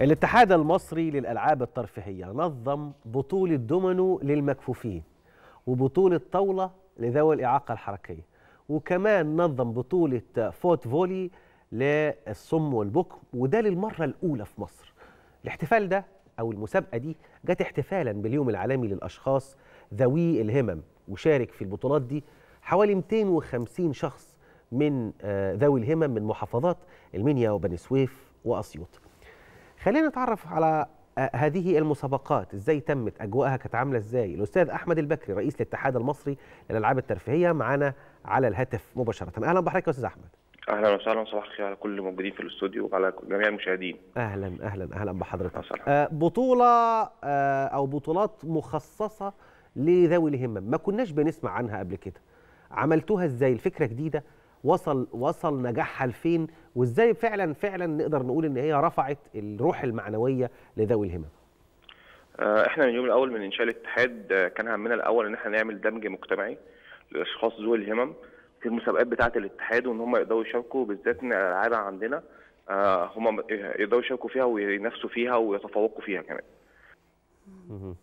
الاتحاد المصري للألعاب الترفيهية نظم بطولة دومينو للمكفوفين وبطولة طاولة لذوي الإعاقة الحركية وكمان نظم بطولة فوت فولي للصم والبكم وده للمرة الأولى في مصر الاحتفال ده أو المسابقة دي جت احتفالا باليوم العالمي للأشخاص ذوي الهمم وشارك في البطولات دي حوالي 250 شخص من آه، ذوي الهمم من محافظات المنيا وبني سويف وأسيوط خلينا نتعرف على آه، هذه المسابقات ازاي تمت اجواءها كانت عامله ازاي الاستاذ احمد البكري رئيس الاتحاد المصري للالعاب الترفيهيه معانا على الهاتف مباشره اهلا بحضرتك يا استاذ احمد اهلا وسهلا وصباح الخير على كل الموجودين في الاستوديو وعلى جميع المشاهدين اهلا اهلا اهلا بحضرتك أهلا. آه، بطوله آه، او بطولات مخصصه لذوي الهمم ما كناش بنسمع عنها قبل كده عملتوها ازاي الفكره جديده وصل وصل نجاحها لفين وازاي فعلا فعلا نقدر نقول ان هي رفعت الروح المعنويه لذوي الهمم آه، احنا من اليوم الاول من انشاء الاتحاد آه، كان همنا الاول ان احنا نعمل دمج مجتمعي لاشخاص ذوي الهمم في المسابقات بتاعه الاتحاد وان هم يقدروا يشاركوا بالذات ان الالعاب عندنا آه، هم يقدروا يشاركوا فيها وينافسوا فيها ويتفوقوا فيها كمان